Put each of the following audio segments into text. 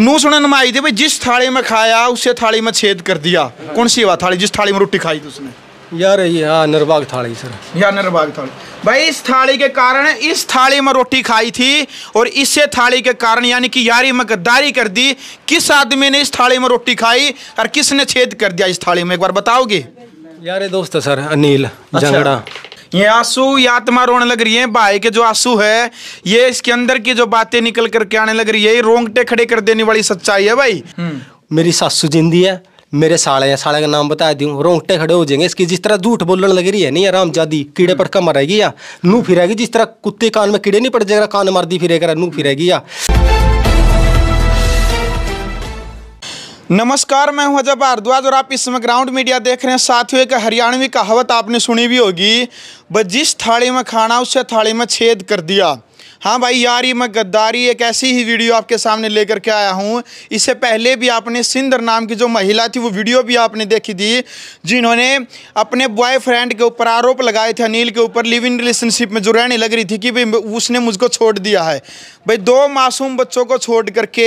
नू सुन में आई थी भाई जिस थाली में खाया उसे थाली में छेद कर दिया कौन सी वा थाली जिस थाली में रोटी खाई थी उसने यार यहाँ निर्बाग थाली सर यार निर्बाग थाली भाई इस थाली के कारण इस थाली में रोटी खाई थी और इसे थाली के कारण यानी कि यारी में गद्दारी कर दी किस आदमी ने इस थाली में रोटी खाई और किसने छेद कर दिया इस थाली में एक बार बताओगे यार दोस्त सर अनिल अच्छा। ये आंसू ये आत्मा रोने लग रही है भाई के जो आंसू है ये इसके अंदर की जो बातें निकल करके आने लग रही है ये रोंगटे खड़े कर देने वाली सच्चाई है भाई हम्म। मेरी सासू जिंदी है मेरे साले हैं साले का नाम बता दू रोंगटे खड़े हो जाएंगे इसकी जिस तरह झूठ बोलने लग रही है नहीं आराम जादी कीड़े हम्म। पटका मरेगी या नू फिरेगी जिस तरह कुत्ते कान में कीड़े नहीं पड़ जाएगा कान मार दी फिरेगा नू फिरेगी या नमस्कार मैं हूं अजय भारद्वाज और आप इस समय ग्राउंड मीडिया देख रहे हैं साथियों एक हरियाणवी कहावत आपने सुनी भी होगी ब जिस थाली में खाना उसे थाली में छेद कर दिया हाँ भाई यारी मैं गद्दारी एक ऐसी ही वीडियो आपके सामने लेकर के आया हूँ इससे पहले भी आपने सिंदर नाम की जो महिला थी वो वीडियो भी आपने देखी थी जिन्होंने अपने बॉयफ्रेंड के ऊपर आरोप लगाए थे अनिल के ऊपर लिव इन रिलेशनशिप में जो रहने लग रही थी कि भाई उसने मुझको छोड़ दिया है भाई दो मासूम बच्चों को छोड़ करके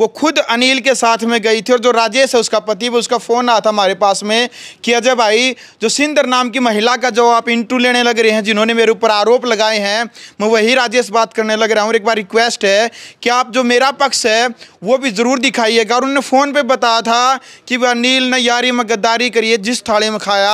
वो खुद अनिल के साथ में गई थी और जो राजेश है उसका पति वो उसका फ़ोन आया था हमारे पास में कि अजय भाई जो सिंदर नाम की महिला का जो आप इंटरव्यू लेने लग रहे हैं जिन्होंने मेरे ऊपर आरोप लगाए हैं मैं वही राजेश बात करने लग रहा हूँ और एक बार रिक्वेस्ट है कि आप जो मेरा पक्ष है वो भी ज़रूर दिखाइएगा और उन्होंने फ़ोन पर बताया था कि वह अनिल ने यारी में गद्दारी करिए जिस थाली में खाया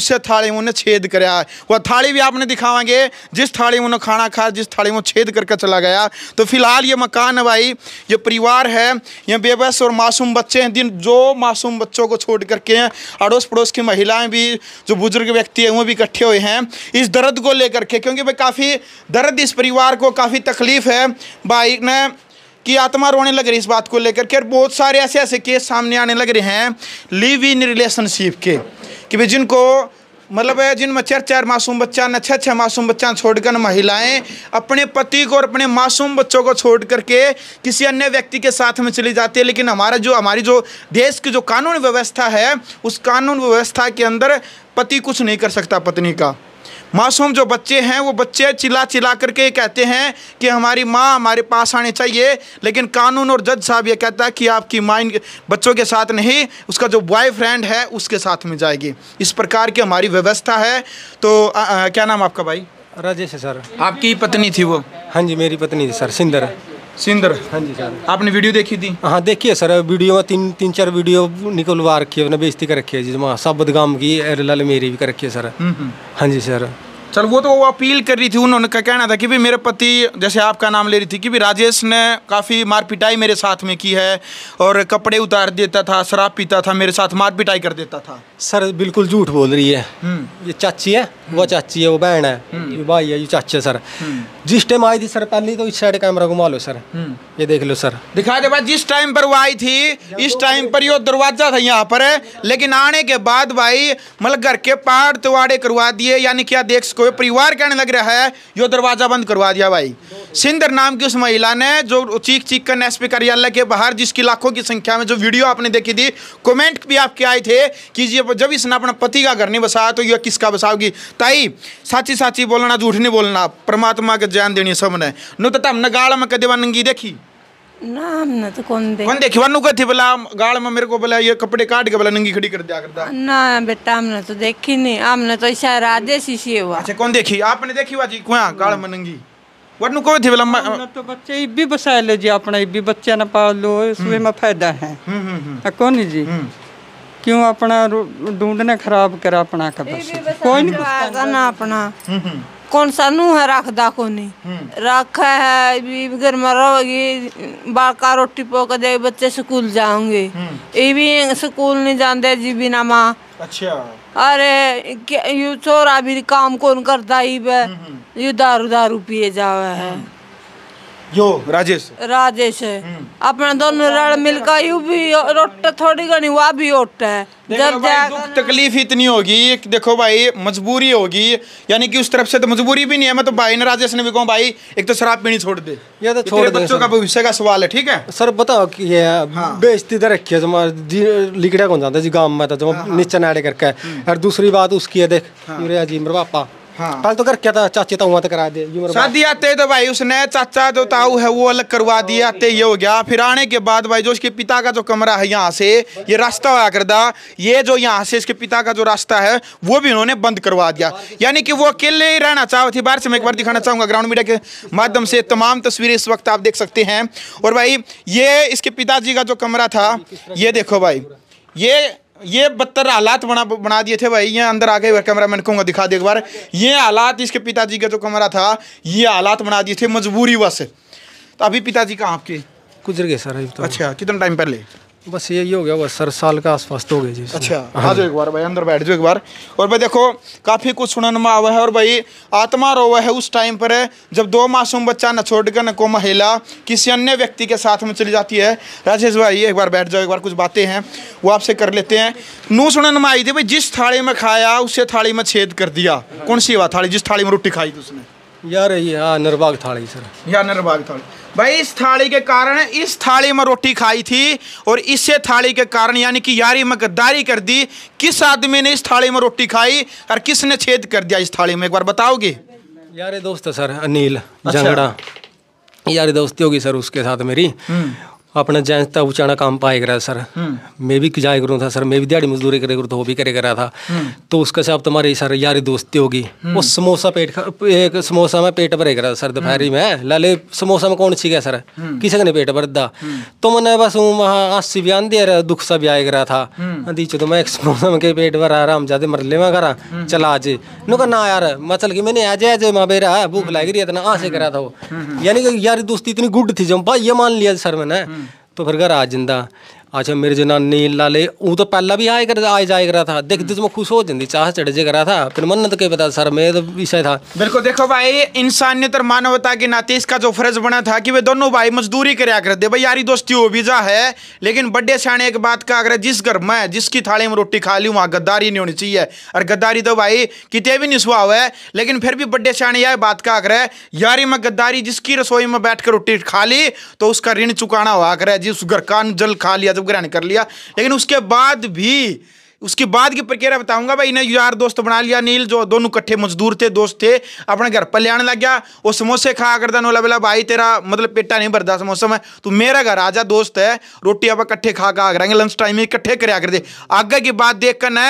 उससे थाली में उन्हें छेद कराया वह थाली भी आपने दिखावागे जिस थाली में उन्हें खाना खाया जिस थाली में छेद करके चला गया तो फिलहाल ये मकान है भाई ये परिवार है ये बेबस और मासूम बच्चे हैं दिन जो मासूम बच्चों को छोड़ करके हैं अड़ोस पड़ोस की महिलाएं भी जो बुजुर्ग व्यक्ति हैं वो भी इकट्ठे हुए हैं इस दर्द को लेकर के क्योंकि भाई काफ़ी दर्द इस परिवार को काफ़ी तकलीफ़ है भाई ने कि आत्मा रोने लग रही है इस बात को लेकर के बहुत सारे ऐसे ऐसे केस सामने आने लग रहे हैं लिव इन रिलेशनशिप के कि भाई जिनको मतलब है जिनमें चार चार मासूम बच्चा न छः छः मासूम बच्चा छोड़कर महिलाएं अपने पति को और अपने मासूम बच्चों को छोड़ करके किसी अन्य व्यक्ति के साथ में चली जाती है लेकिन हमारा जो हमारी जो देश की जो कानून व्यवस्था है उस कानून व्यवस्था के अंदर पति कुछ नहीं कर सकता पत्नी का मासूम जो बच्चे हैं वो बच्चे चिल्ला चिल्ला करके कहते हैं कि हमारी माँ हमारे पास आने चाहिए लेकिन कानून और जज साहब ये कहता है कि आपकी माँ बच्चों के साथ नहीं उसका जो बॉयफ्रेंड है उसके साथ में जाएगी इस प्रकार की हमारी व्यवस्था है तो आ, आ, क्या नाम आपका भाई राजेश सर आपकी पत्नी थी वो हाँ जी मेरी पत्नी थी सर सिंदर सिंदर हाँ जी सर आपने वीडियो देखी थी हाँ देखिए सर वीडियो तीन तीन चार वीडियो निकलवा रखी है अपने कर रखी है जी वहाँ सब बदगाम की एरलाल मेरी भी कर रखी है सर हम्म, हम्म। हाँ जी सर चल वो तो वो अपील कर रही थी उन्होंने का कहना था कि भी मेरे पति जैसे आपका नाम ले रही थी कि भी राजेश ने काफ़ी मार पिटाई मेरे साथ में की है और कपड़े उतार देता था शराब पीता था मेरे साथ मार पिटाई कर देता था सर बिल्कुल झूठ बोल रही है हम्म। ये चाची है वो हम्म। चाची है वो बहन है हम्म। ये भाई है ये चाची है सर जिस टाइम आई थी सर पहले तो इस साइड कैमरा घुमा लो सर ये देख लो सर दिखा दे भाई जिस टाइम पर वो आई थी इस टाइम पर ये दरवाजा था यहाँ पर लेकिन आने के बाद भाई मतलब घर के पहाड़ तिवाड़े करवा दिए यानी क्या देख सको परिवार कहने लग रहा है यो दरवाजा बंद करवा दिया भाई सिंदर नाम की उस महिला ने जो चीख चीख कर एस कार्यालय के बाहर जिसकी लाखों की संख्या में जो वीडियो आपने देखी थी कॉमेंट भी आपके आए थे कि ये जब इसने अपना पति का घर नहीं बसाया तो यह किसका बसाओगी ताई साची साची बोलना झूठ नहीं बोलना परमात्मा के जान देनी सबने नु तो हमने गाड़ में कदे वनंगी देखी ना हमने तो कौन देख कौन देखी वनु में मेरे को बोला ये कपड़े काट के बोला नंगी खड़ी कर दिया करता ना बेटा हमने तो देखी नहीं हमने तो इशारा आदेश ही हुआ अच्छा कौन देखी आपने देखी हुआ वाजी कुआ गाड़ में नंगी वनु को थी बोला तो बच्चे भी बसा लो जी अपना भी बच्चा ना पालो इसमें हम्म। फायदा है हम्म, हम्म, कौन जी क्यों अपना ढूंढने खराब करा अपना का कोई नहीं अपना हम्म, हम्म। कौन सानू है रखदा को नहीं हम्म। रखा है भी घर में बाका रोटी पोक दे बच्चे स्कूल जाओगे ये भी स्कूल नहीं जाते जी बिना माँ अच्छा अरे यू छोरा भी काम कौन करता ही यू दारू दारू पिए जावे है यो राजेश राजेश है दोनों मिलकर यू भी रोट थोड़ी घनी वह भी ओट है जब दुख तकलीफ इतनी होगी देखो भाई मजबूरी होगी यानी कि उस तरफ से तो मजबूरी भी नहीं है मैं तो भाई ने राजेश ने भी कहूँ भाई एक तो शराब पीनी छोड़ दे ये तो छोड़ दे बच्चों का भविष्य का सवाल है ठीक है सर बताओ कि ये हाँ। बेइज्जती तो रखी है लिकड़ा कौन जाता है जी गांव में तो हाँ, हाँ। नीचे नाड़े करके हम्म। और दूसरी बात उसकी है देख मेरे अजीम पापा हाँ तो कर क्या था चाचे ताऊ तो करा दे शादी आते तो भाई उसने चाचा जो तो ताऊ है वो अलग करवा दिया हाँ, आते ये हो गया फिर आने के बाद भाई जो उसके पिता का जो कमरा है यहाँ से ये रास्ता हुआ करदा ये जो यहाँ से इसके पिता का जो रास्ता है वो भी उन्होंने बंद करवा दिया यानी कि वो अकेले ही रहना चाहो थी बाहर से मैं एक बार दिखाना चाहूंगा ग्राउंड मीडिया के माध्यम से तमाम तस्वीरें इस वक्त आप देख सकते हैं और भाई ये इसके पिताजी का जो कमरा था ये देखो भाई ये ये बदतर हालात बना बना दिए थे भाई ये अंदर आके कैमरा मैन कहूँगा दिखा दे एक बार ये हालात इसके पिताजी का जो कमरा था ये हालात बना दिए थे मजबूरी बस तो अभी पिताजी कहाँ आपके गुजर गए सर तो। अच्छा कितना टाइम पहले बस यही हो गया बस सर साल का आसपास तो हो गया जी अच्छा आ जाओ एक बार भाई अंदर बैठ जाओ एक बार और भाई देखो काफ़ी कुछ सुनने में आवा है और भाई आत्मा रोवा है उस टाइम पर जब दो मासूम बच्चा न छोड़कर न को महिला किसी अन्य व्यक्ति के साथ में चली जाती है राजेश भाई एक बार बैठ जाओ एक बार कुछ बातें हैं वो आपसे कर लेते हैं नू सुन में आई थी भाई जिस थाली में खाया उसे थाली में छेद कर दिया कौन सी हुआ थाली जिस थाली में रोटी खाई थी उसने यार ये हाँ नरबाग थाली सर या नरबाग थाली भाई इस थाली के कारण इस थाली में रोटी खाई थी और इसे थाली के कारण यानी कि यारी में गद्दारी कर दी किस आदमी ने इस थाली में रोटी खाई और किसने छेद कर दिया इस थाली में एक बार बताओगे यारे दोस्त सर अनिल झगड़ा अच्छा। यारी दोस्ती होगी सर उसके साथ मेरी हम्म। अपना जैंस तक उचाना काम पाए करा सर हम्म। मैं भी जाए करूँ था सर मैं भी दिहाड़ी मजदूरी करे करूँ तो वो भी करे करा था हम्म। तो उसका साथ तुम्हारी सर यारी दोस्ती होगी वो हम्म। समोसा पेट एक समोसा में पेट भरे करा सर दोपहरी में लाले समोसा में कौन सी सर किसी ने पेट भर दा तो मैंने बस वहाँ अस्सी बयान दिया दुख सा भी आए करा था दीचो तो मैं एक समोसा में पेट भरा आराम जाते मरले में करा चला आज नो ना यार मचल मतलब की मैंने आज आज माँ बेरा भूख लग रही है ना आ से करा था वो यानी कि यारी दोस्ती इतनी गुड थी जब भाई ये मान लिया सर मैंने ਫਿਰ ਪਰਗਾ ਰਾਜਿੰਦਾ अच्छा मेरे जना नील लाले वो तो पहला भी आए कर आए जाए करा था देख दिस में खुश हो जाती चाह चढ़ जे करा था फिर मन्नत के पता सर में तो विषय था बिल्कुल देखो भाई इंसानियत और मानवता के नाते इसका जो फर्ज बना था कि वे दोनों भाई मजदूरी कराया करते भाई यारी दोस्ती हो भी है लेकिन बड्डे सियाने एक बात का अगर जिस घर में जिसकी थाली में रोटी खा ली वहाँ गद्दारी नहीं होनी चाहिए और गद्दारी तो भाई कितने भी नहीं सुहाव है लेकिन फिर भी बड्डे सियाने यह बात का अगर यारी में गद्दारी जिसकी रसोई में बैठ कर रोटी खा ली तो उसका ऋण चुकाना हुआ कर जिस घर का जल खा लिया तो ग्रहण कर लिया लेकिन उसके बाद भी उसके बाद की प्रक्रिया बताऊंगा भाई इन्हें यार दोस्त बना लिया नील जो दोनों कट्ठे मजदूर थे दोस्त थे अपने घर पर ले आने लग गया वो समोसे खा कर बोला बोला भाई तेरा मतलब पेटा नहीं भरता समोसा में तू मेरा घर आजा दोस्त है रोटी आप इकट्ठे खा खा करेंगे लंच टाइम में इकट्ठे कराया कर दे आगे की बात देख कर ना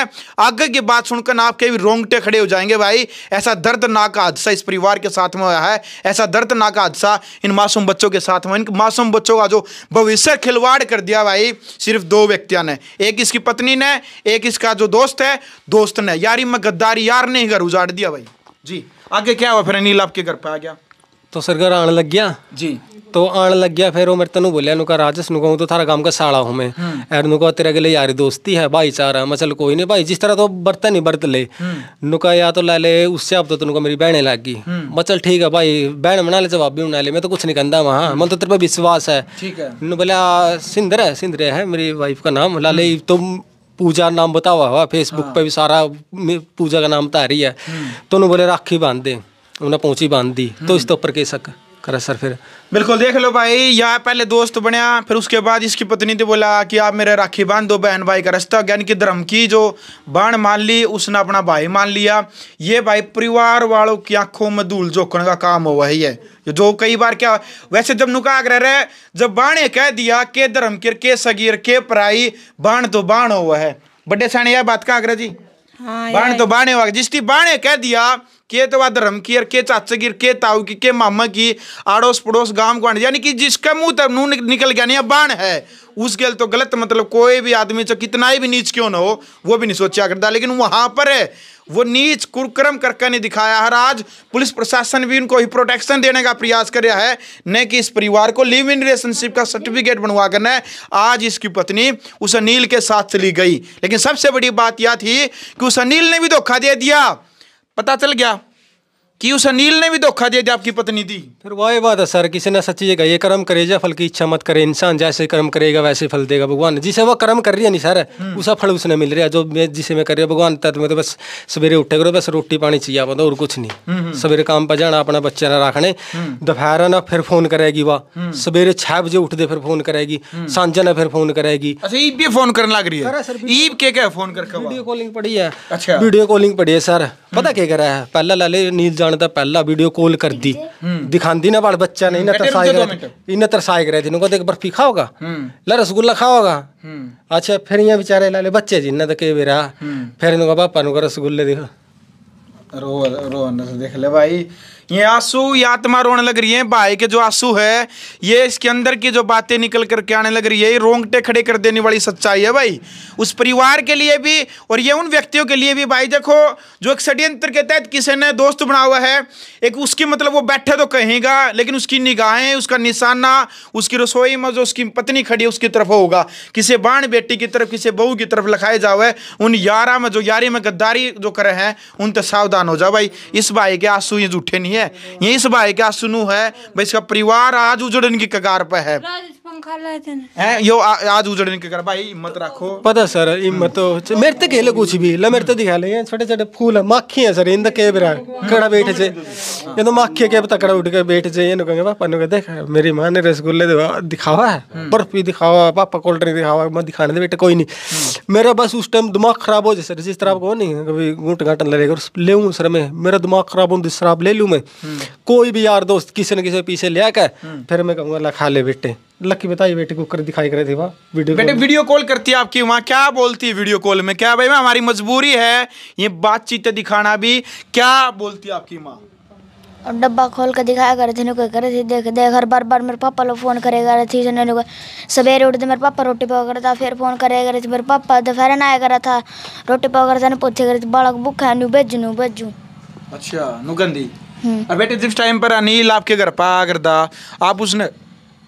आगे की बात सुनकर आपके भी रोंगटे खड़े हो जाएंगे भाई ऐसा दर्दनाक हादसा इस परिवार के साथ में हुआ है ऐसा दर्दनाक हादसा इन मासूम बच्चों के साथ में इन मासूम बच्चों का जो भविष्य खिलवाड़ कर दिया भाई सिर्फ दो व्यक्तियों ने एक इसकी पत्नी ने एक किसका जो दोस्त है दोस्त ने यारी में गद्दारी यार ने घर उजाड़ दिया भाई जी आगे क्या हुआ फिर अनिल आपके घर पे आ गया तो सर घर आने लग गया जी तो आने लग गया फिर वो मेरे तेन बोलिया नुका राजस नुका हूँ तो थारा काम का साड़ा हूँ मैं हम्म। नुका तेरे के लिए यारी दोस्ती है भाईचारा मैं चल कोई नहीं भाई जिस तरह तो बरते नहीं बरत ले हम्म। नुका या तो ला ले उससे अब तो तुमको मेरी बहने लग गई हम्म। मैं चल ठीक है भाई बहन बना ले जवाब भी बना ले मैं तो कुछ नहीं कहता वहाँ मन तो तेरे पर विश्वास है बोलिया सिंदर है सिंदर है मेरी वाइफ का नाम ला ले तुम तो पूजा नाम बतावा हुआ फेसबुक हाँ। पे भी सारा पूजा का नाम तो आ रही है हम्म। तो उन्होंने बोले राखी बांध दे उन्हें पहुंची बांध दी तो इस तो पर के सक करा सर फिर बिल्कुल देख लो भाई यहाँ पहले दोस्त बनया फिर उसके बाद इसकी पत्नी ने बोला कि आप मेरे राखी बांध दो बहन भाई का रास्ता यानी कि धर्म की जो बाण मान ली उसने अपना भाई मान लिया ये भाई परिवार वालों की आंखों में धूल झोंकने का काम हुआ ही है जो कई बार क्या वैसे जब नुका आग्रह रहे जब बाण कह दिया के धर्म किर के सगीर के पराई बाण तो बाण हुआ है बड़े साने यह बात का आग्रह जी हाँ, बाण तो बाण हुआ जिसकी बाण कह दिया के तो धर्म की और के चाचागिर के ताऊ की के मामा की आड़ोस पड़ोस गांव गुआ यानी कि जिसका मुंह तक नू निकल गया नहीं बाण है उस गल तो गलत मतलब कोई भी आदमी चाहे कितना ही भी नीच क्यों ना हो वो भी नहीं सोचा करता लेकिन वहाँ पर है वो नीच कुरक्रम करके नहीं दिखाया हर आज पुलिस प्रशासन भी उनको ही प्रोटेक्शन देने का प्रयास कर रहा है न कि इस परिवार को लिव इन रिलेशनशिप का सर्टिफिकेट बनवा है आज इसकी पत्नी उस अनिल के साथ चली गई लेकिन सबसे बड़ी बात यह थी कि उस अनिल ने भी धोखा दे दिया पता चल गया कि उस अनिल ने भी धोखा दिया आपकी पत्नी थी फिर वही बात है सर किसी ने सच्ची ये कर्म करे फल की इच्छा मत करे इंसान जैसे कर्म करेगा वैसे फल देगा भगवान जिसे वो कर्म कर रही है नहीं सर हम्म। उसका फल उसने मिल रहा है जो मैं जिसे मैं कर रहा भगवान तत्व तो बस सवेरे उठे करो बस रोटी पानी चाहिए आप और कुछ नहीं हम्म, हम्म। सवेरे काम पर जाना अपना बच्चे ना रखने दोपहर ना फिर फोन करेगी वह सवेरे छह बजे उठते फिर फोन करेगी सांझा ना फिर फोन करेगी अच्छा, ईब भी फोन करने लग रही है ईब के फोन कर वीडियो कॉलिंग पड़ी है अच्छा वीडियो कॉलिंग पड़ी है सर पता क्या करा है पहला लाले नील ਜਾਣ ਦਾ ਪਹਿਲਾ ਵੀਡੀਓ ਕਾਲ ਕਰਦੀ ਦਿਖਾਂਦੀ ਨਾ ਵਾਲ ਬੱਚਾ ਨਹੀਂ ਨਾ ਤਰਸਾਏ ਗਏ इन तरसाए गए थे इनको बर्फी खाओगा ला रसगुल्ला खाओगा अच्छा फिर यहाँ बेचारे ले बच्चे जी ना के बेरा फिर इनका पापा नुका रसगुल्ले देखो रो रो देख ले भाई ये आंसू या आत्मा रोने लग रही है भाई के जो आंसू है ये इसके अंदर की जो बातें निकल करके आने लग रही है रोंगटे खड़े कर देने वाली सच्चाई है भाई उस परिवार के लिए भी और ये उन व्यक्तियों के लिए भी भाई देखो जो एक षड्यंत्र के तहत किसी ने दोस्त बना हुआ है एक उसकी मतलब वो बैठे तो कहेगा लेकिन उसकी निगाहें उसका निशाना उसकी रसोई में जो उसकी पत्नी खड़ी है उसकी तरफ होगा किसी बाण बेटी की तरफ किसी बहू की तरफ लिखाए जाओ उन यारा में जो यारी में गद्दारी जो करे हैं उन तो सावधान हो जाओ भाई इस भाई के आंसू ये झूठे नहीं है यही सब आएगा सुनू है भाई इसका परिवार आज उजड़न की कगार पर है हैं यो आ, आज उजड़ने के कर भाई हिम्मत रखो पता सर हिम्मत तो- मेरे तो हेले कुछ भी ला मेरे तो दिखा ले छोटे छोटे फूल है माखी है सर इन के बिरा कड़ा बैठ जे ये तो माखी के पता उठ के बैठ जे ये कहेंगे पापा ने देख मेरी माँ ने रसगुल्ले दिखावा है हम्म। बर्फी दिखावा पापा कोल्ड ड्रिंक दिखावा मैं दिखाने दे बेटा कोई नहीं हम्म। मेरा बस उस टाइम दिमाग खराब हो जाए सर जिस तरह आपको नहीं कभी घूट घाटन ले ले हूँ सर मैं मेरा दिमाग खराब हो शराब ले लूँ मैं हम्म। कोई भी यार दोस्त किसी न किसी पीछे लिया आकर फिर मैं कहूँगा ला खा ले बेटे लक्की बताइए बेटे को कर दिखाई करे थे वीडियो बेटे वीडियो कॉल करती है आपकी माँ क्या बोलती है वीडियो कॉल में क्या भाई माँ हमारी मजबूरी है ये बातचीत दिखाना भी क्या बोलती है आपकी माँ अब डब्बा खोल कर दिखाया करे थे नुके करे थे देख देख हर बार बार मेरे पापा लोग फ़ोन करे करे थी जन सवेरे उठते मेरे पापा रोटी पका करता फिर फ़ोन करे करे थे मेरे पापा दोपहर ना आया करा था रोटी पका कर ने पूछे करे थे बालक भूखा है नु भेजू नु भेजू अच्छा नुगंदी हम्म। और बेटे जिस टाइम पर अनिल आपके घर पा कर आप उसने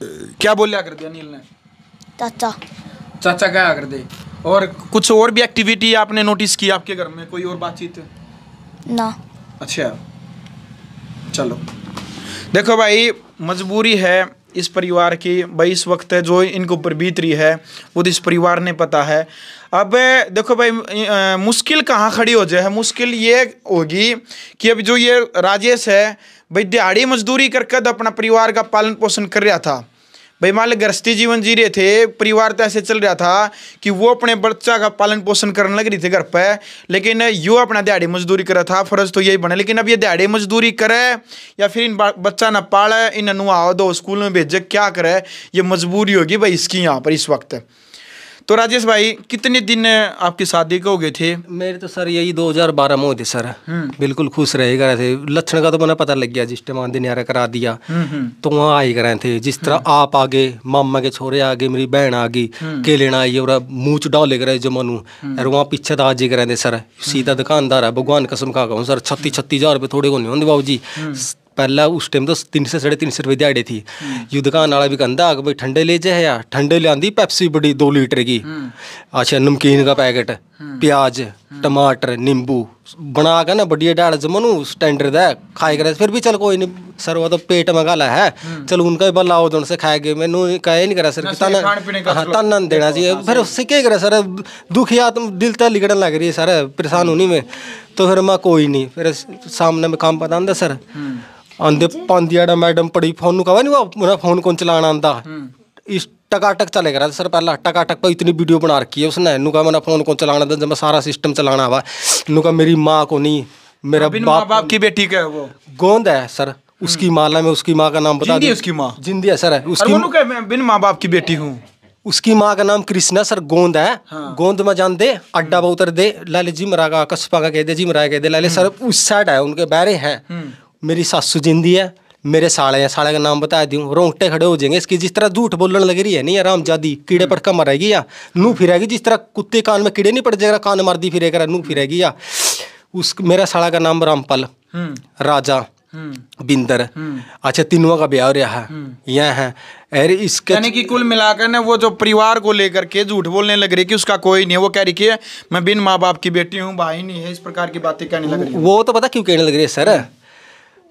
क्या बोले कर दिया अनिल ने चाचा चाचा क्या कर दे और कुछ और भी एक्टिविटी आपने नोटिस की आपके घर में कोई और बातचीत ना अच्छा चलो देखो भाई मजबूरी है इस परिवार की भाई इस वक्त है जो इनको ऊपर बीत रही है वो तो इस परिवार ने पता है अब देखो भाई मुश्किल कहाँ खड़ी हो जाए मुश्किल ये होगी कि अब जो ये राजेश है भाई दिहाड़ी मजदूरी कर कर तो अपना परिवार का पालन पोषण कर रहा था भाई मान लो गृहस्थी जीवन जी रहे थे परिवार तो ऐसे चल रहा था कि वो अपने बच्चा का पालन पोषण करने लग रही थी घर पर लेकिन यो अपना दिहाड़ी मजदूरी कर रहा था फर्ज तो यही बने लेकिन अब ये दिहाड़ी मजदूरी करे या फिर इन बच्चा ना पाले इन नुआ दो स्कूल में भेजे क्या करे ये मजबूरी होगी भाई इसकी यहाँ पर इस वक्त तो राजेश भाई कितने दिन आपकी शादी को हो गए थे मेरे तो सर यही 2012 में हुए थे सर हम्म। बिल्कुल खुश रहे थे लक्षण का तो मैंने पता लग गया जिस टाइम आंधी न्यारा करा दिया हम्म, हम्म। तो वहाँ आई कर थे जिस तरह आप आगे मामा के छोरे आ गए मेरी बहन आ गई के लेना आई और मुँह चुटाव लेकर आए जमानू और वहाँ पीछे तो आज जी कर थे सर सीधा दुकानदार है भगवान कसम का कहूँ सर छत्तीस छत्तीस हजार रुपये थोड़े को नहीं होंगे बाबू जी ਪਹਿਲਾਂ ਉਸ ਟਾਈਮ ਤੋਂ 300 350 ਰੁਪਏ ਦਿਹਾੜੀ ਥੀ ਯੂ ਦੁਕਾਨ ਵਾਲਾ ਵੀ ਕਹਿੰਦਾ ਅਗ ਬਈ ਠੰਡੇ ਲੈ ਜਾ ਠੰਡੇ ਲਿਆਂਦੀ ਪੈਪਸੀ ਬੜੀ 2 ਲੀਟਰ ਕੀ ਅੱਛਾ ਨਮਕੀਨ ਦਾ ਪੈਕਟ ਪਿਆਜ਼ ਟਮਾਟਰ ਨਿੰਬੂ ਬਣਾ ਕੇ ਨਾ ਵੱਡੀ ਡਾਲ ਜਮਨੂ स्टैंडर्ड ਦਾ ਖਾਏ ਕਰੇ ਫਿਰ ਵੀ ਚਲ ਕੋਈ ਨਹੀਂ ਸਰ ਉਹ ਤਾਂ ਪੇਟ ਮੰਗਾ ਲਾ ਹੈ ਚਲ ਕਾ ਬਲਾ ਉਹ ਦੋਨੋਂ ਸੇ ਖਾਏ ਗਏ ਮੈਨੂੰ ਕਹੇ ਨਹੀਂ ਕਰਾ ਸਰ ਕਿ ਤਨ ਤਨ ਦੇਣਾ ਜੀ ਫਿਰ उससे क्या करे सर दुखी आत्म दिल तो लिगड़न लग रही है सर परेशान होनी मैं तो फिर मैं कोई नहीं फिर सामने में काम पता आंदा सर ਆਂਦੇ ਪਾਂਦੀਆੜਾ ਮੈਡਮ ਪੜੀ ਫੋਨ ਨੂੰ ਕਹਾਂ ਨਹੀਂ ਉਹ ਮੇਰਾ ਫੋਨ ਕੋਣ ਚਲਾਣ ਆਂਦਾ ਇਸ टकाटक चलेगा रहा सर पहला टकाटक पर इतनी वीडियो बना रखी है उसने नू का मैंने फ़ोन को चलाना था जब मैं सारा सिस्टम चलाना हुआ नू का मेरी माँ को नहीं मेरा बाप बाप की बेटी का है वो गोंद है सर उसकी माँ मैं उसकी माँ का नाम बता दी उसकी माँ जिंदी है सर उसकी बिन माँ बाप की बेटी हूँ उसकी माँ का नाम कृष्णा सर गोंद है हाँ। गोंद में जान दे अड्डा बहुतर दे लाले जी मरा का कस्बा का कह दे जी मरा कह दे लाले हम्म। सर उस साइड है उनके बहरे हैं हम्म। मेरी सासू जिंदी है मेरे साले या साले का नाम बता दूँ रोंगटे खड़े हो जाएंगे इसकी जिस तरह झूठ बोलने लग रही है नहीं आराम जादी कीड़े पटका मरेगी या नू फिरेगी जिस तरह कुत्ते कान में कीड़े नहीं पड़ जाएगा कान मार दी फिरेगा नू फिरेगी या उस मेरा साला का नाम रामपाल हम्म। राजा हम्म। बिंदर हम्म। अच्छा तीनों का ब्याह रहा है यह है अरे इसके यानी कि कुल मिलाकर ना वो जो परिवार को लेकर के झूठ बोलने लग रही कि उसका कोई नहीं है वो कह रही है मैं बिन माँ बाप की बेटी हूँ भाई नहीं है इस प्रकार की बातें कहने लग रही वो तो पता क्यों कहने लग रही है सर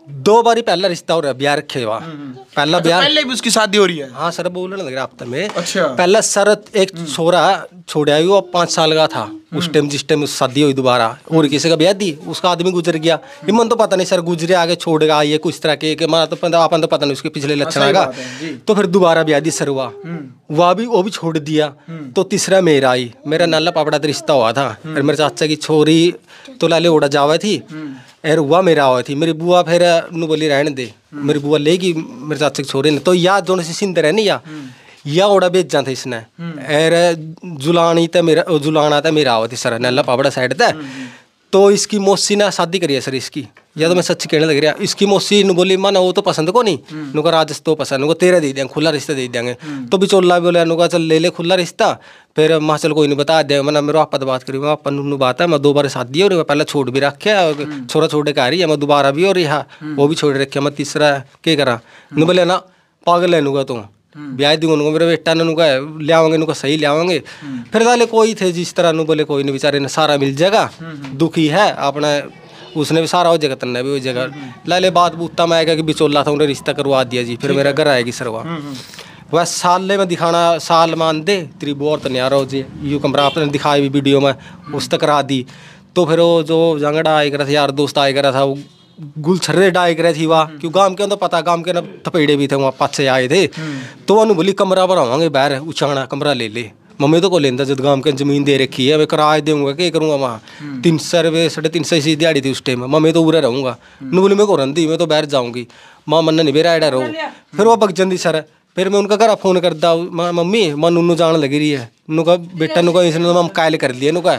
दो बारी पहला रिश्ता हो रहा है ब्याह रखे हुआ हम्म, हम्म। पहला अच्छा, ब्याह पहले भी उसकी शादी हो रही है हाँ सर बोलने लग रहा है में अच्छा पहला सर एक हम्म। छोरा छोड़ा वो पांच साल का था उस टाइम जिस टाइम शादी हुई दोबारा और किसी का ब्याह दी उसका आदमी गुजर गया इमन तो पता नहीं सर गुजरे आगे छोड़ गया ये कुछ तरह के हमारा तो अपन तो पता नहीं उसके पिछले हाँ, लक्षण आएगा तो फिर दोबारा ब्याह दी सर हुआ वह भी वो भी छोड़ दिया तो तीसरा मेरा आई मेरा नाला पापड़ा तो रिश्ता हुआ था फिर मेरे चाचा की छोरी तो लाले ओड़ा जावा थी यार हुआ मेरा आवा थी मेरी बुआ फिर उन्होंने बोली रहने दे हम्म। मेरी बुआ ले गई मेरे चाचे के छोरे ने तो या जो सिंदर है रहने या हम्म। या ओड़ा भेजा था इसने यार हम्म। जुलानी तो मेरा जुलाना तो मेरा आवा थी सर नल्ला पावड़ा साइड था तो इसकी मौसी ने शादी करी है सर इसकी या तो मैं सच कहने लग रहा इसकी मौसी बोली माना वो तो पसंद को नहीं हम्म। नुका राज तो पसंद नुका तेरा दे देंगे खुला रिश्ता दे देंगे हम्म। तो भी चोला बोला नुका चल ले ले खुला रिश्ता फिर माँ चल कोई नहीं बता दे मैंने मेरे तो बात करी मैं आपा नु बात है मैं दो बार साथ दिया और पहले छोड़ भी रखे हम्म। छोरा छोड़ के आ रही है मैं दोबारा भी और यहाँ वो भी छोड़ रखे मैं तीसरा के करा नु बोले ना पागल है नुका तू ब्याह दूंगा नुका मेरे बेटा ने नुका लियाओगे नुका सही लियाँगे फिर ताले कोई थे जिस तरह नु बोले कोई नहीं बेचारे ने सारा मिल जाएगा दुखी है अपने उसने भी सारा हो जगह तन्ने हम्म, हम्म। भी वो जगह लाले बात बूता मैं कि बिचोला था उन्हें रिश्ता करवा दिया जी फिर मेरा घर आएगी सरवा वह हम्म, साले में दिखाना साल मान दे त्रिबो और तनियारो जी यू कमरा आपने दिखाई भी वीडियो में उस तक करा दी तो फिर वो जो जंगड़ा आए कर रहा था यार दोस्त आए कर रहा था वो गुलछर्रे कर करे थी वाह क्यों गांव के अंदर पता गांव के ना थपेड़े भी थे वहाँ पास से आए थे तो अनु बोली कमरा पर होंगे बाहर उछाना कमरा ले ले मम्मी तो को लेंदा जदगाम के जमीन दे रखी है मैं किराए दूंगा क्या करूंगा वहाँ हम्म। तीन सौ रुपये साढ़े तीन सौ इसी दिहाड़ी थी उस टाइम मम्मी तो उरे रहूंगा हम्म। नून में को रही मैं तो बाहर जाऊंगी माँ मन नहीं बेरा एडा रहो फिर वो बग जंदी सर फिर मैं उनका घर फोन करता मम्मी मां नूनू जान लगी रही है नुका बेटा नुका इसने तो कायल कर दिया नुका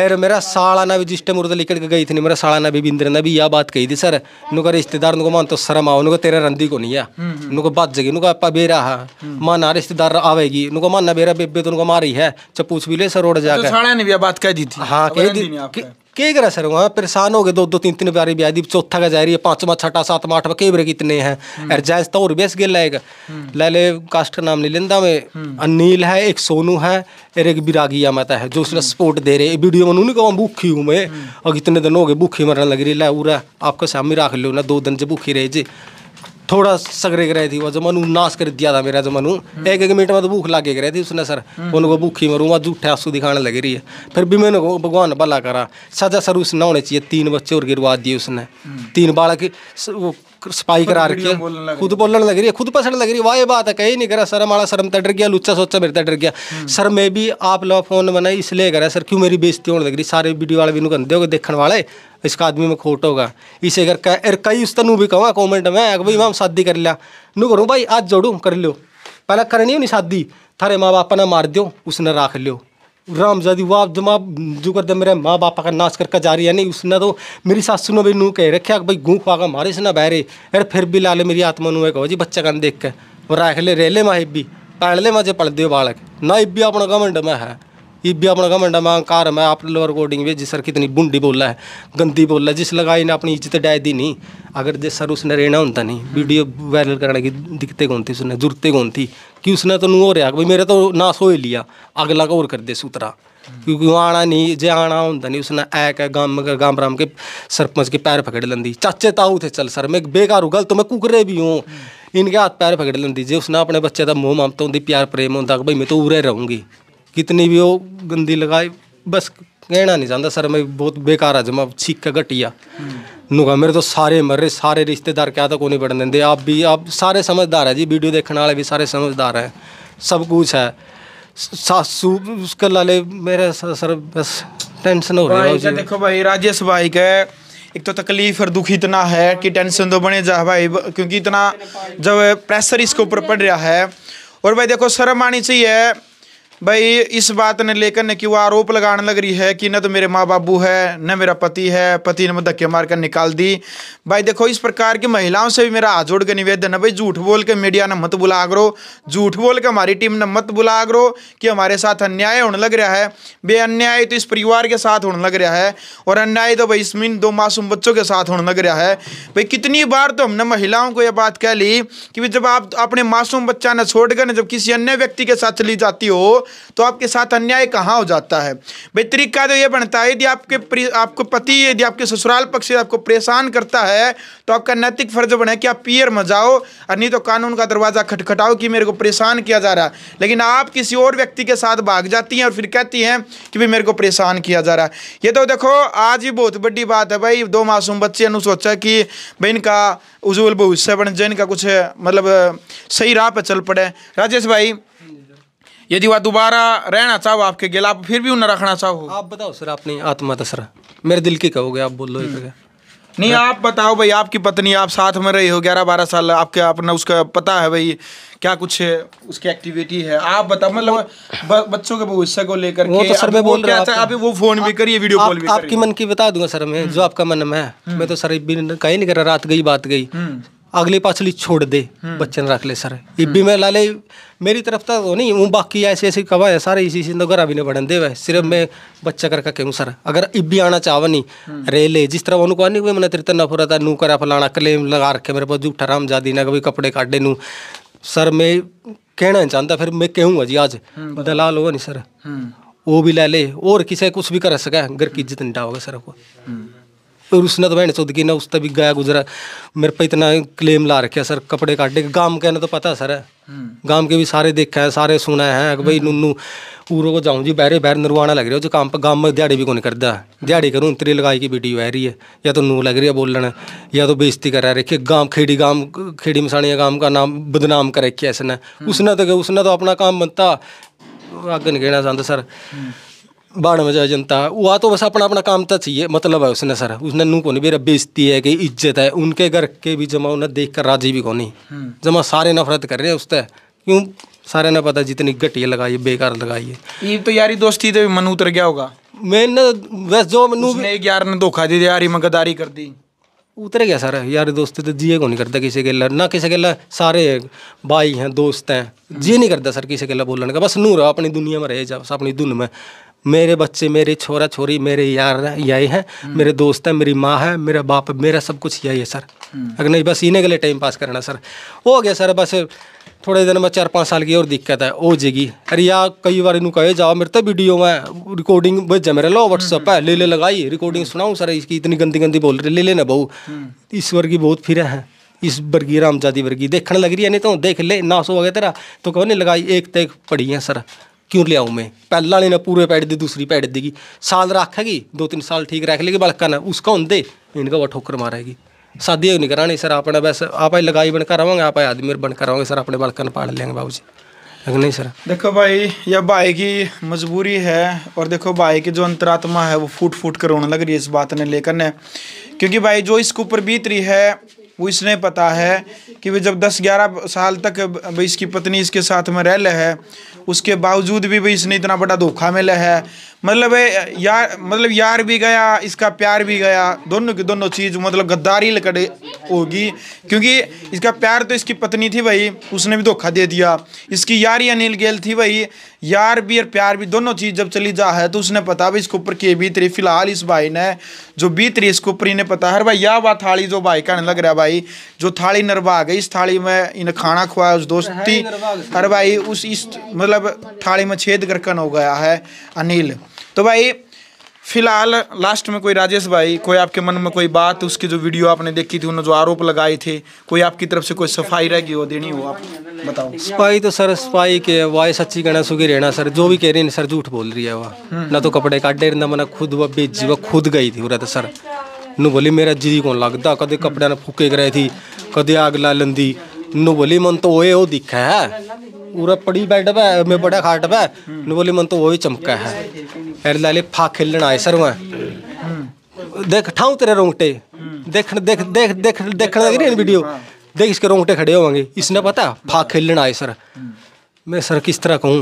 और मेरा साला भी जिस टाइम उर्दा लेकर गई थी मेरा साला भी बिंद्र ने भी यह बात कही थी सर नुका रिश्तेदार नुका मान तो शर्म आओ नुका तेरा रंधी को नहीं है हम्म, हम्म। नुका बात जगी नुका अपा बेरा है हम्म। मां ना रिश्तेदार आवेगी नुका मान ना बेरा बेबे तो नुका मारी है चपूछ भी ले सर रोड अच्छा, जाकर साला ने भी बात कह दी थी हाँ कह दी के करा सर वहाँ परेशान हो गए दो दो तीन तीन बारी ब्याह दी चौथा का जा रही है पांचवा छठा सातवा आठवा कई बार कितने हैं हम्म। अरे तो और बेस गिर लाएगा ले ले कास्ट का नाम नहीं लेंदा में हम्म। अनिल है एक सोनू है और एक विरागिया माता है जो उसने सपोर्ट हम्म। दे रहे वीडियो में उन्हीं को भूखी हूँ मैं और कितने दिन हो गए भूखी मरने लग रही ला उरा आपका सामने रख लो ना दो दिन से भूखी रहे जी थोड़ा सगरे रही थी वो मनु नाश कर दिया था मेरा जमानू हम्म। एक एक मिनट में तो भूख लागे रही थी उसने सर हम्म। उनको भूखी मरू वहाँ जूठे आंसू दिखाने लगी रही है फिर भी मैंने को भगवान भला करा सजा सर उस होने चाहिए तीन बच्चे और गिरवा दिए उसने हम्म। तीन बालक वो सफाई करा रखी है खुद बोलन लग रही है खुद पसंद लग रही है वाह ये बात है कहीं नहीं करा सर हमारा शर्म डर गया लुच्चा सोचा मेरे डर गया सर हम्म। मैं भी आप लो फोन बनाई इसलिए करा सर क्यों मेरी बेजती होने लग रही सारे वीडियो वाले भी कहते गंदे हो देखने वाले इसका आदमी में खोट होगा इसे कर कई उस तू भी कहूँगा कॉमेंट में भाई मैं हम्म। शादी कर लिया नू करूँ भाई आज जोड़ू कर लो पहले करनी हो नहीं शादी थारे माँ बाप ने मार दियो उसने राख लियो राम जादी वाप जमा जो कर दे मेरे माँ बाप का नाश करके जा रही है नहीं उसने तो मेरी सासू ने भी नू कह रखे भाई गूँ पागा मारे से ना बहरे अरे फिर भी लाले मेरी आत्मा नू कहो जी बच्चा कहने देख के और रख ले रेले ले माँ इबी पढ़ ले माँ जे पढ़ दे बालक ना इबी अपना कमेंट में है इब्या अपना घमंडा मांग घर मैं आप लोग रिकॉर्डिंग में सर कितनी बुंडी बोला है गंदी बोला है जिस लगाई ने अपनी इज्जत डाय दी नहीं अगर जिस सर उसने रहना होता नहीं वीडियो वायरल करने की दिक्कतें कौन थी उसने जरूरतें कौन थी कि उसने तो हो रहा भाई मेरा तो ना सो ही लिया अगला का और कर दे सुतरा क्योंकि आना नहीं जे आना होता नहीं उसने ऐ के गांव गांव राम के सरपंच के पैर पकड़ लेंदी चाचे ताऊ थे चल सर मैं बेकार हूँ गलत तो मैं कुकरे भी हूँ इनके हाथ पैर पकड़ लेंदी जे उसने अपने बच्चे का मोह ममता होंगी प्यार प्रेम होता भाई मैं तो उरे रहूँगी कितनी भी वो गंदी लगाए बस कहना नहीं चाहता सर मैं बहुत बेकार मैं सीख का घटिया नुका मेरे तो सारे मर रहे सारे रिश्तेदार क्या तो को नहीं बढ़ने देंगे आप भी आप सारे समझदार है जी वीडियो देखने वाले भी सारे समझदार हैं सब कुछ है सासू उसके लाले मेरे सर बस टेंशन हो रहा है देखो भाई राजेश भाई के एक तो तकलीफ और दुख इतना है कि टेंशन तो बने जा भाई क्योंकि इतना जब प्रेशर इसके ऊपर पड़ रहा है और भाई देखो शर्म आनी चाहिए भाई इस बात ने लेकर न कि वो आरोप लगाने लग रही है कि न तो मेरे माँ बाबू है न मेरा पति है पति ने मुझे धक्के मारकर निकाल दी भाई देखो इस प्रकार की महिलाओं से भी मेरा हाथ जोड़ के निवेदन है भाई झूठ बोल के मीडिया ने मत बुला करो झूठ बोल के हमारी टीम ने मत बुला करो कि हमारे साथ अन्याय होने लग रहा है बे अन्याय तो इस परिवार के साथ होने लग रहा है और अन्याय तो भाई इसमें दो मासूम बच्चों के साथ होने लग रहा है भाई कितनी बार तो हमने महिलाओं को यह बात कह ली कि जब आप अपने मासूम बच्चा ने छोड़कर जब किसी अन्य व्यक्ति के साथ चली जाती हो तो आपके साथ अन्याय कहाँ हो जाता है भाई तरीका तो ये बनता है यदि आपके आपको पति यदि आपके ससुराल पक्ष आपको परेशान करता है तो आपका नैतिक फर्ज बने कि आप पियर में जाओ और नहीं तो कानून का दरवाज़ा खटखटाओ कि मेरे को परेशान किया जा रहा है लेकिन आप किसी और व्यक्ति के साथ भाग जाती हैं और फिर कहती हैं कि भाई मेरे को परेशान किया जा रहा है ये तो देखो आज भी बहुत बड़ी बात है भाई दो मासूम बच्चे ने सोचा कि भाई इनका उज्जवल भविष्य बन जाए इनका कुछ मतलब सही राह पर चल पड़े राजेश भाई यदि वह दोबारा रहना चाहो आपके आप फिर भी उन्हें रखना चाहो आप बताओ सर आपने आत्महत्या सर मेरे दिल की कहोगे आप बोल लो नहीं आप बताओ भाई आपकी पत्नी आप साथ में रही हो ग्यारह बारह साल आपके अपना उसका पता है भाई क्या कुछ है उसकी एक्टिविटी है आप बताओ मतलब बच्चों के भविष्य को लेकर वो तो सर मैं बोल रहा था अभी वो फोन भी करिए वीडियो कॉल भी आपकी मन की बता दूंगा सर मैं जो आपका मन में है हम्म। मैं तो सर कहीं नहीं कर रहा रात गई बात गई हम्म। अगली पाछली छोड़ दे हम्म। बच्चे ने रख ले सर इब्बी मैं ला ले मेरी तरफ तक तो नहीं हूँ बाकी ऐसे ऐसे कवा है सारे इसी चीज घर भी ने बढ़न देवे सिर्फ हम्म। मैं बच्चा करके कहूँ सर अगर इबी आना चाहवा नहीं हम्म। रे ले जिस तरह उन्होंने उनको नहीं कोई मैंने तेरे तरह नफरत है नू करा फलाना क्लेम लगा रखे मेरे पास झूठा राम जा ना कभी कपड़े काटे नू सर मैं कहना चाहता फिर मैं कहूँगा जी आज दलाल होगा नहीं सर वो भी ले ले और किसी कुछ भी कर सके घर की इज्जत नहीं डालोगे सर को पर उसने तो बहन चौध की ना उस भी गया गुजरा मेरे पर इतना क्लेम ला रखे सर कपड़े काटे गांव का ना तो पता है सर हम्म। गांव के भी सारे देखा है सारे सुना है कि भाई हम्म। नुनू पूरों को जाऊँ जी बहरे बहर नरवाना लग रहा है जो काम पर गांव में दिहाड़ी भी कौन करता है दिहाड़ी करूँ इंतरी लगाई की बेटी बह रही है या तो नू लग रही है बोलन या तो बेजती करा रखी गांव खेड़ी गांव खेड़ी मसानिया गांव का नाम बदनाम कर रखी है इसने हम्म। उसने तो उसने तो अपना काम बनता आगे नहीं कहना चाहता सर बाण में जनता वह तो बस अपना अपना काम तो चाहिए मतलब है उसने सर उसने नू को बेरा बेइज्जती है कि इज्जत है उनके घर के भी जमा उन्हें देख कर राजी भी को हम्म। जमा सारे नफरत कर रहे हैं उससे क्यों सारे ने पता जितनी घटिया लगाई बेकार लगाई है तो यारी दोस्ती तो मन उतर गया होगा मैंने बस जो मनु यार ने धोखा दे यारी मैं गदारी कर दी उतर गया सर यार दोस्त तो जिए को नहीं करता किसी के ला ना किसी के ला सारे भाई हैं दोस्त हैं जिए नहीं करता सर किसी के ला बोलने का बस नूर अपनी दुनिया में रह जा बस अपनी धुन में मेरे बच्चे मेरे छोरा छोरी मेरे यार यही हैं मेरे हम्म। दोस्त हैं मेरी माँ है मेरा बाप मेरा सब कुछ यही है सर हम्म। अगर नहीं बस इन्हें के लिए टाइम पास करना सर हो गया सर बस थोड़े दिन में चार पाँच साल की और दिक्कत है हो जाएगी अरे यार कई बार इन कहे जाओ मेरे तो वीडियो में रिकॉर्डिंग भेजा मेरे लो व्हाट्सअप हम्म। है ले ले लगाई रिकॉर्डिंग सुनाऊँ सर इसकी इतनी गंदी गंदी बोल रही ले लेना बहू इस वर्गी बहुत फिर है इस वर्गी रामजादी वर्गी देखने लग रही है नहीं तो देख ले ना सो गया तेरा तो कहो नहीं लगाई एक तो एक पड़ी है सर क्यों लियाऊ मैं पहला ने पूरे पैड दी दूसरी पैड देगी साल रखेगी दो तीन साल ठीक रख लेगी बलका ना उसका होंगे इनका वह ठोकर मारेगी शादी नहीं करानी सर आपने बस आप लगाई बनकर कराओगे आप आदमी बनकर कराओगे सर अपने बल्कन पाड़ लेंगे बाबू जी नहीं सर देखो भाई यह भाई की मजबूरी है और देखो भाई की जो अंतरात्मा है वो फूट फूट कर रोने लग रही है इस बात ने लेकर ने क्योंकि भाई जो इसके ऊपर बीत रही है वो इसने पता है कि वे जब 10-11 साल तक भाई इसकी पत्नी इसके साथ में रह ले है उसके बावजूद भी भाई इसने इतना बड़ा धोखा मिले है मतलब यार मतलब यार भी गया इसका प्यार भी गया दोनों की दोनों चीज़ मतलब गद्दारी लकड़े होगी क्योंकि इसका प्यार तो इसकी पत्नी थी भाई उसने भी धोखा दे दिया इसकी यार अनिल गेल थी भाई यार भी और प्यार भी दोनों चीज़ जब चली जा है तो उसने पता भी इसके ऊपर की बीतरी फिलहाल इस भाई ने जो बीतरी इसके ऊपर इन्हें पता है भाई यह बात थाली जो भाई कहने लग रहा है भाई जो थाली नरवा गई इस थाली में इन्हें खाना खुआया उस तो दोस्ती अरे भाई उस इस मतलब थाली में छेद गर्कन हो गया है अनिल तो भाई फिलहाल लास्ट में कोई राजेश भाई कोई आपके मन में कोई बात उसकी जो वीडियो आपने देखी थी उन्होंने जो आरोप लगाए थे कोई आपकी तरफ से कोई सफाई रह गई हो देनी हो आप बताओ सफाई तो सर सफाई के वाय सच्ची कहना सुखी रहना सर जो भी कह रही है सर झूठ बोल रही है वह हम्म। ना तो कपड़े काटे ना मना खुद वह बेची वह खुद गई थी उरा तो सर ਨੂੰ बोली मेरा जी कौन लगता ਕਦੇ कपड़े ने फूके गए थी कदे आग ला ਲੰਦੀ ਨੂੰ बोली मन तो वो दिखा है पूरा पड़ी बैठ पे मैं बड़ा खाट पे ने बोली मन तो वही चमका है अरे लाले फा खेलन आए सर मैं देख ठाऊ तेरे रोंगटे देख देख देख देख देखने लगी ना वीडियो देख इसके रोंगटे खड़े होंगे इसने पता फा खेलन आए सर मैं सर किस तरह कहूँ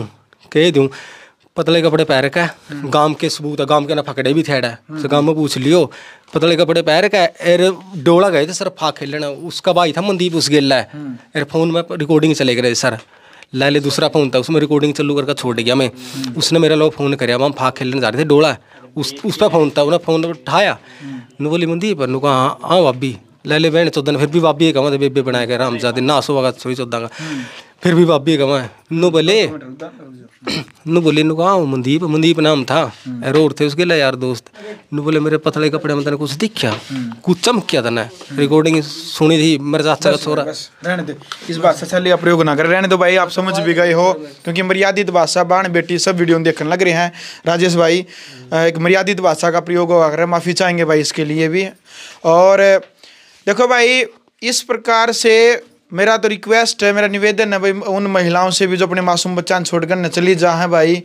कह दूँ पतले कपड़े पहन रखा है गांव के सबूत है गांव के ना फकड़े भी थेड़ा है तो गांव में पूछ लियो पतले कपड़े पहन रखा है डोला गए थे सर फा खेलना उसका भाई था मनदीप उस गेला है अरे फोन में रिकॉर्डिंग चले गए सर ले दूसरा फ़ोन था उसमें रिकॉर्डिंग चालू करके छोड़ गया मैं उसने मेरा लोग फ़ोन कर हम फाक खेलने जा रहे थे डोला उस उस पर फ़ोन था उन्हें फ़ोन उठाया नु बोली मंदी पर नु कहा हाँ भाभी ले ले बहन चौदह फिर भी भाभी कहवा तो बेबे बनाया गया राम जाते ना आसो वगैरह सोई चौदह का फिर भी भाभी कहवा नु बोले नु बोले नु कहा मनदीप मनदीप नाम था हम्म। रोड थे उसके लिए यार दोस्त नु बोले मेरे पतले कपड़े में तेने कुछ दिखा हम्म। कुछ चमकिया तेने रिकॉर्डिंग सुनी थी मेरे चाचा का छोरा रहने दे इस बात से लिया प्रयोग ना कर रहने दो भाई आप समझ भी गए हो क्योंकि मर्यादित भाषा बाण बेटी सब वीडियो देखने लग रहे हैं राजेश भाई एक मर्यादित भाषा का प्रयोग हुआ कर माफ़ी चाहेंगे भाई इसके लिए भी और देखो भाई इस प्रकार से मेरा तो रिक्वेस्ट है मेरा निवेदन है भाई उन महिलाओं से भी जो अपने मासूम बच्चा छोड़कर न चली जा है भाई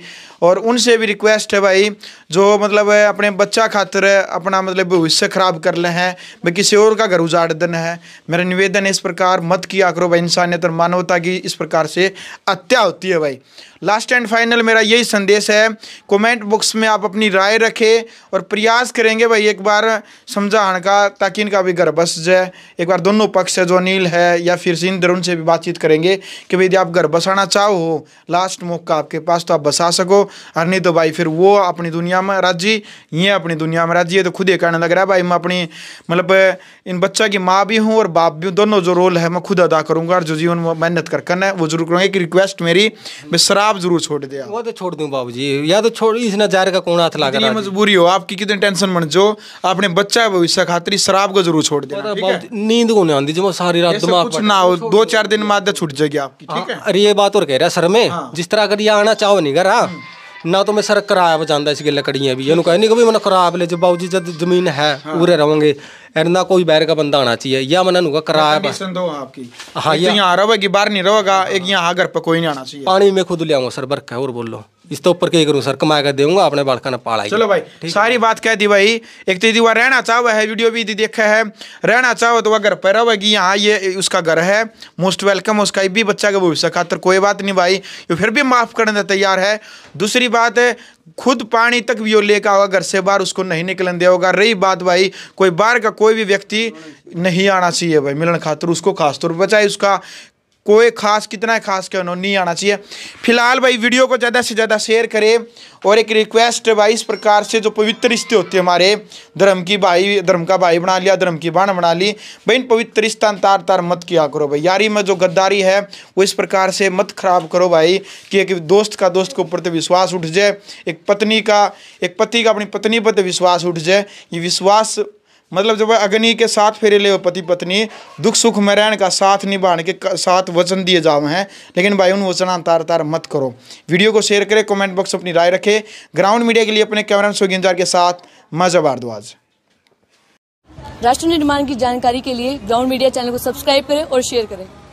और उनसे भी रिक्वेस्ट है भाई जो मतलब अपने बच्चा खातर अपना मतलब भविष्य ख़राब कर ले हैं भाई किसी और का घर उजाड़ देना है मेरा निवेदन है इस प्रकार मत किया करो भाई इंसानियत और मानवता की इस प्रकार से हत्या होती है भाई लास्ट एंड फाइनल मेरा यही संदेश है कमेंट बॉक्स में आप अपनी राय रखें और प्रयास करेंगे भाई एक बार समझाने का ताकि इनका भी घर बस जाए एक बार दोनों पक्ष है जो अनिल है या फिर दरुण उनसे भी बातचीत करेंगे कि भाई यदि आप घर बसाना चाहो लास्ट मौका आपके पास तो आप बसा सको और नहीं तो भाई फिर वो अपनी दुनिया में राजी ये अपनी दुनिया में राजी है तो खुद ही कहने लग रहा है भाई मैं अपनी मतलब इन बच्चा की माँ भी हूँ और बाप भी हूँ दोनों जो रोल है मैं खुद अदा करूँगा और जो जीवन में मेहनत कर करना है वो जरूर करूँगा एक रिक्वेस्ट मेरी सराह आप जरूर छोड़ दिया वो तो छोड़ दूं बाबू जी या तो छोड़ इस नजारे का कौन हाथ लगा रहा मजबूरी हो आपकी कितनी टेंशन बन जो आपने बच्चा है भविष्य खातिर शराब को जरूर छोड़ दिया तो नींद को नहीं जो सारी रात दिमाग कुछ ना हो दो चार दिन में छूट जाएगी आपकी ठीक हाँ, है अरे ये बात और कह रहा है सर में हाँ। जिस तरह अगर ये आना चाहो नहीं घर हाँ हम्म। ਨਾ ਤਾਂ ਮੈਂ ਸਰ ਕਿਰਾਇਆ ਵਜਾਂਦਾ ਇਸ ਗੱਲੇ ਕੜੀਆਂ कह नहीं ਕਹਿੰਦੀ ਕਿ ਵੀ ਮੈਨੂੰ ਕਿਰਾਇਆ ਲੈ ਜਬਾਉ ਜੀ ਜਦ ਜ਼ਮੀਨ ਹੈ ਪੂਰੇ ਰਹੋਗੇ ना कोई बैर का बंदा आना चाहिए या मना का किराया हाँ तो यहाँ रहोगी बाहर नहीं रहोगा एक हाँ। यहाँ घर पर कोई नहीं आना चाहिए पानी में खुद ले आऊंगा सर बर्क है और बोल इस तो ऊपर के करूँ सर कमा कर देगा अपने बड़का ने पाला चलो भाई सारी बात कह दी भाई एक तो दीवा रहना चाहो है वीडियो भी देखा है रहना चाहो तो वह घर पर रहोगी यहाँ ये उसका घर है मोस्ट वेलकम उसका भी बच्चा का भविष्य खातर कोई बात नहीं भाई ये फिर भी माफ़ करने तैयार है दूसरी बात है खुद पानी तक भी वो लेकर होगा घर से बाहर उसको नहीं निकलन दिया होगा रही बात भाई कोई बाहर का कोई भी व्यक्ति नहीं आना चाहिए भाई मिलन खातर उसको खासतौर पर बचाए उसका कोई खास कितना है खास क्यों नहीं आना चाहिए फिलहाल भाई वीडियो को ज़्यादा से ज़्यादा शेयर करें और एक रिक्वेस्ट है भाई इस प्रकार से जो पवित्र रिश्ते होते हैं हमारे धर्म की भाई धर्म का भाई बना लिया धर्म की बहन बना ली भाई इन पवित्र रिश्ता तार तार मत किया करो भाई यारी में जो गद्दारी है वो इस प्रकार से मत खराब करो भाई कि एक दोस्त का दोस्त के ऊपर तो विश्वास उठ जाए एक पत्नी का एक पति का अपनी पत्नी पर तो विश्वास उठ जाए ये विश्वास मतलब जब अग्नि के साथ फेरे ले पति पत्नी दुख सुख में रहने का साथ निभाने के साथ वचन दिए जावे हैं लेकिन भाई उन वचन तार तार मत करो वीडियो को शेयर करें कमेंट बॉक्स अपनी राय रखें ग्राउंड मीडिया के लिए अपने कैमरा सुगिंजार के साथ मजा भारद्वाज राष्ट्र निर्माण की जानकारी के लिए ग्राउंड मीडिया चैनल को सब्सक्राइब करें और शेयर करें